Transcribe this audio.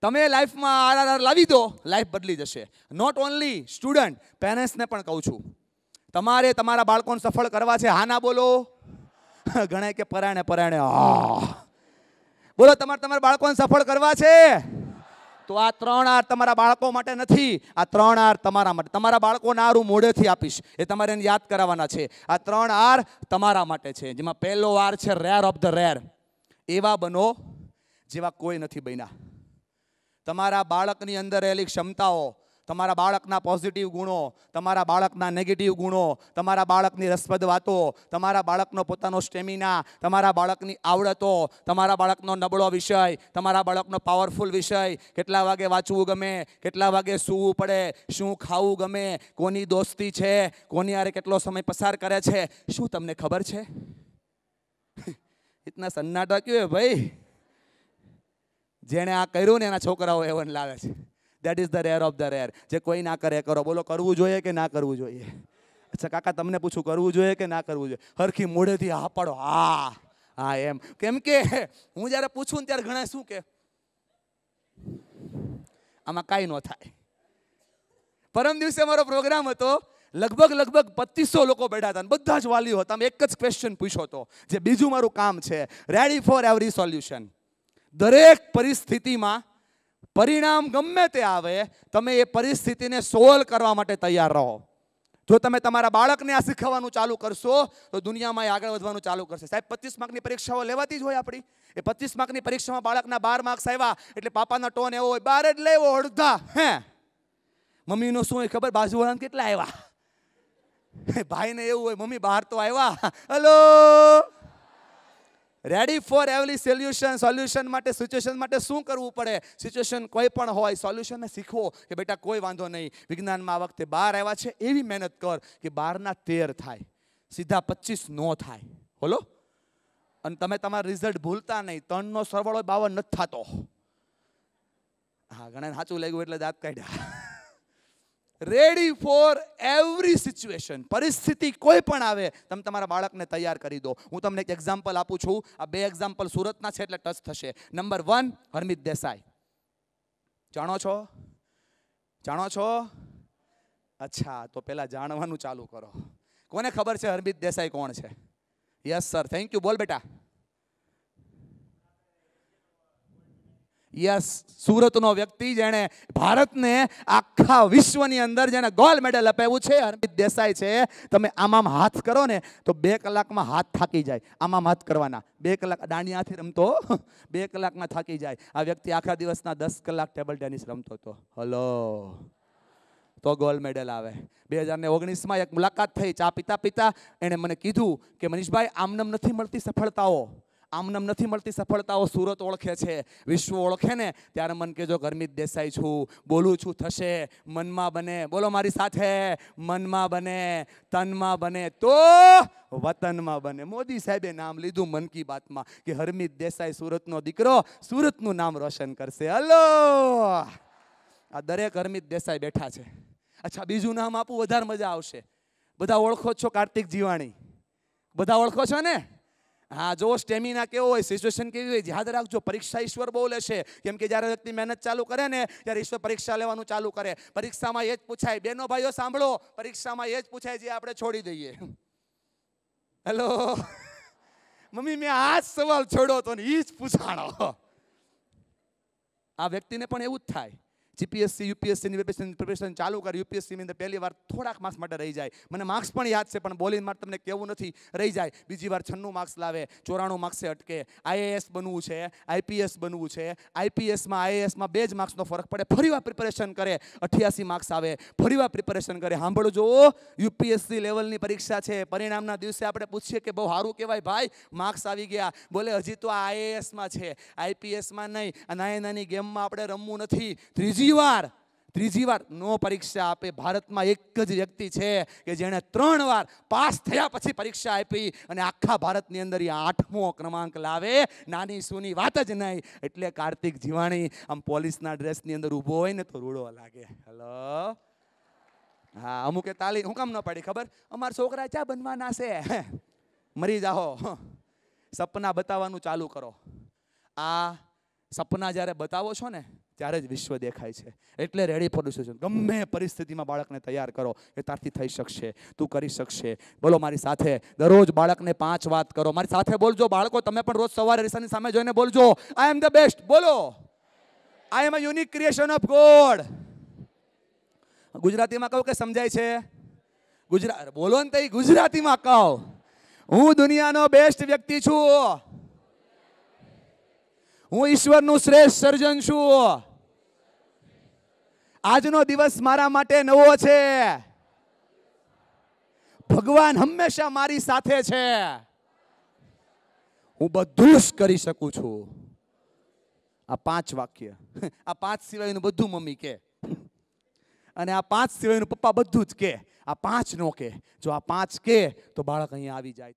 તમે લાઈફમાં આરઆરઆર લાવી દો લાઈફ બદલી જશે નોટ ઓનલી સ્ટુડન્ટ પેરેન્ટ્સને પણ કહું છું તમારે તમારા બાળકોને સફળ કરવા છે હા ના બોલો ગણાય કે પરાણે પરાણે હા બોલો તમારે તમારા બાળકોને સફળ કરવા છે તો આ ત્રણ આર તમારા બાળકો માટે નથી આ ત્રણ આર તમારા માટે તમારા બાળકોને આર હું મોડેથી આપીશ એ તમારે એને યાદ કરાવવાના છે આ ત્રણ આર તમારા માટે છે જેમાં પહેલો આર છે રેર ઓફ ધ રેર એવા બનો જેવા કોઈ નથી બન્યા તમારા બાળકની અંદર રહેલી ક્ષમતાઓ તમારા બાળકના પોઝિટિવ ગુણો તમારા બાળકના નેગેટિવ ગુણો તમારા બાળકની રસપ્રદ વાતો તમારા બાળકનો પોતાનો સ્ટેમિના તમારા બાળકની આવડતો તમારા બાળકનો નબળો વિષય તમારા બાળકનો પાવરફુલ વિષય કેટલા વાગે વાંચવું ગમે કેટલા વાગે સૂવું પડે શું ખાવું ગમે કોની દોસ્તી છે કોની આરે કેટલો સમય પસાર કરે છે શું તમને ખબર છે ઇતના સન્નાટા કયો ભાઈ જેણે આ કર્યું ને એના છોકરાઓ હેવન લાવે છે that is the rare of the rare જે કોઈ ના કરે કરો બોલો કરવું જોઈએ કે ના કરવું જોઈએ અચ્છા કાકા તમને પૂછું કરવું જોઈએ કે ના કરવું જોઈએ હરખી મોઢેથી હા પડો હા હા એમ કેમ કે હું જ્યારે પૂછું ને ત્યારે ઘણા શું કે આમાં કાંઈ ન થાય પરમ દિવસે મારો પ્રોગ્રામ હતો લગભગ લગભગ બત્રીસો લોકો બેઠા હતા બધા જ વાલીઓ હતા એક જ ક્વેશ્ચન પૂછ્યો હતો જે બીજું મારું કામ છે રેડી ફોર એવરી સોલ્યુશન દરેક પરિસ્થિતિમાં પરિણામ ગમે તે આવે તમે એ પરિસ્થિતિને સોલ્વ કરવા માટે તૈયાર રહો જો તમે તમારા બાળકને આ શીખવવાનું ચાલુ કરશો તો દુનિયામાં એ આગળ વધવાનું ચાલુ કરશે સાહેબ પચીસ માર્કની પરીક્ષાઓ લેવાતી જ હોય આપણી એ પચીસ માર્કની પરીક્ષામાં બાળકના બાર માર્ક્સ આવ્યા એટલે પાપાના ટોન એવો હોય બાર જ લેવો અડધા હે મમ્મીનો શું હોય ખબર બાજુવાળાને કેટલા આવ્યા ભાઈને એવું હોય મમ્મી બહાર તો આવ્યા hello ready for every solution solution માટે સિચ્યુએશન માટે શું કરવું પડે સિચ્યુએશન કોઈ પણ હોય સોલ્યુશનને શીખવો કે બેટા કોઈ વાંધો નહીં વિજ્ઞાનમાં આ વખતે બાર આવ્યા છે એવી મહેનત કર કે બારના તેર થાય સીધા પચીસ નો થાય બોલો અને તમે તમારા રિઝલ્ટ ભૂલતા નહીં ત્રણનો સરવાળો બાવન નથી થતો હા ઘણા સાચું લાગ્યું એટલે દાંત કાઢ્યા રેડી ફોર એવરી સિચ્યુએશન પરિસ્થિતિ કોઈ પણ આવે તમે તમારા બાળકને તૈયાર કરી દો હું તમને એક એક્ઝામ્પલ આપું છું આ બે એક્ઝામ્પલ સુરતના છે એટલે ટચ થશે નંબર વન હરમિત દેસાઈ જાણો છો જાણો છો અચ્છા તો પહેલાં જાણવાનું ચાલુ કરો કોને ખબર છે હરમિત દેસાઈ કોણ છે યસ સર થેન્ક યુ બોલ બેટા યસ સુરતનો વ્યક્તિ જેણે ભારતને આખા વિશ્વની અંદર જેને ગોલ્ડ મેડલ અપાવ્યું છે અરમિત દેસાઈ છે તમે આમામ હાથ કરો ને તો બે કલાકમાં હાથ થાકી જાય આમામ હાથ કરવાના બે કલાક દાણી રમતો બે કલાકમાં થાકી જાય આ વ્યક્તિ આખા દિવસના દસ કલાક ટેબલ ટેનિસ રમતો હતો હલો તો ગોલ્ડ મેડલ આવે બે હજાર ને ઓગણીસમાં એક મુલાકાત થઈ ચા પિતા પિતા એણે મને કીધું કે મનીષભાઈ આમનમ નથી મળતી સફળતાઓ આમનામ નથી મળતી સફળતાઓ સુરત ઓળખે છે વિશ્વ ઓળખે ને ત્યારે મન કે જો ગરમીત દેસાઈ છું બોલું છું થશે મનમાં બને બોલો મારી સાથે મનમાં બને તનમાં બને તો વતનમાં બને મોદી સાહેબે નામ લીધું મન કી બાતમાં કે હરમિત દેસાઈ સુરતનો દીકરો સુરતનું નામ રોશન કરશે હલો આ દરેક હરમિત દેસાઈ બેઠા છે અચ્છા બીજું નામ આપું વધારે મજા આવશે બધા ઓળખો છો કાર્તિક જીવાણી બધા ઓળખો છો ને હા જો સ્ટેમિના કેવો હોય સિચ્યુએશન કેવી હોય યાદ રાખજો પરીક્ષા ઈશ્વર બહુ લેશે કેમ કે જ્યારે વ્યક્તિ મહેનત ચાલુ કરે ને ત્યારે ઈશ્વર પરીક્ષા લેવાનું ચાલુ કરે પરીક્ષામાં એ જ પૂછાય બેનો ભાઈઓ સાંભળો પરીક્ષામાં એ જ પૂછાય જે આપણે છોડી દઈએ હેલો મમ્મી મેં આ જ સવાલ છોડ્યો હતો ને એ જ પૂછાણો આ વ્યક્તિને પણ એવું જ થાય જીપીએસસી યુપીએસસીની પ્રિપેરેશન પ્રિપેરેશન ચાલુ કરી યુપીએસસીની અંદર પહેલી વાર થોડાક માર્ક્સ માટે રહી જાય મને માર્ક્સ પણ યાદ છે પણ બોલિંગ માર્ક તમને કેવું નથી રહી જાય બીજી વાર છન્નું માર્ક્સ લાવે ચોરાણું માર્ક્સે અટકે આઈએએસ બનવું છે આઈપીએસ બનવું છે આઈપીએસમાં આઈએએસમાં બે જ માર્ક્સનો ફરક પડે ફરી વાર પ્રિપેરેશન કરે અઠ્યાસી માર્ક્સ આવે ફરી વાર પ્રિપેરેશન કરે સાંભળો જો યુપીએસસી લેવલની પરીક્ષા છે પરિણામના દિવસે આપણે પૂછીએ કે બહુ સારું કહેવાય ભાઈ માર્ક્સ આવી ગયા બોલે હજી તો આઈએએસમાં છે આઈપીએસમાં નહીં નાની નાની ગેમમાં આપણે રમવું નથી ત્રીજી ત્રીજી વાર ત્રીજી વાર નો પરીક્ષા આપે ભારતમાં એક જ વ્યક્તિ છે કે જેણે ત્રણ વાર પાસ થયા પછી પરીક્ષા આપી અને આખા ભારતની અંદર એ આઠમો ક્રમાંક લાવે નાની સુની વાત જ નહીં એટલે કાર્તિક જીવાણી આમ પોલીસના ડ્રેસની અંદર ઊભો હોય ને તો રૂડો લાગે હલો હા અમુકે તાલી હું કામ ન પાડી ખબર અમારા છોકરા ચા બનવાના છે મરી જાઓ સપના બતાવવાનું ચાલુ કરો આ સપના જ્યારે બતાવો છો ને ત્યારે જ વિશ્વ દેખાય છે એટલે રેડી ફોર ડિસિઝન ગમે પરિસ્થિતિમાં બાળકને તૈયાર કરો કે તારથી થઈ શકશે તું કરી શકશે બોલો મારી સાથે દરરોજ બાળકને પાંચ વાત કરો મારી સાથે બોલજો બાળકો તમે પણ રોજ સવારે રીસાની સામે જોઈને બોલજો આઈ એમ ધ બેસ્ટ બોલો I am a unique creation of God ગુજરાતીમાં કહું કે સમજાય છે ગુજરાત બોલો ને તઈ ગુજરાતીમાં કહો હું દુનિયાનો બેસ્ટ વ્યક્તિ છું હું ઈશ્વરનું શ્રેષ્ઠ સર્જન છું આજનો દિવસ મારા માટે નવો છે ભગવાન હંમેશા મારી સાથે છે હું બધું જ કરી શકું છું આ પાંચ વાક્ય આ પાંચ સિવાયનું બધું મમ્મી કે અને આ પાંચ સિવાયનું પપ્પા બધું જ કે આ પાંચ નો કે જો આ પાંચ કે તો બાળક અહીંયા આવી જાય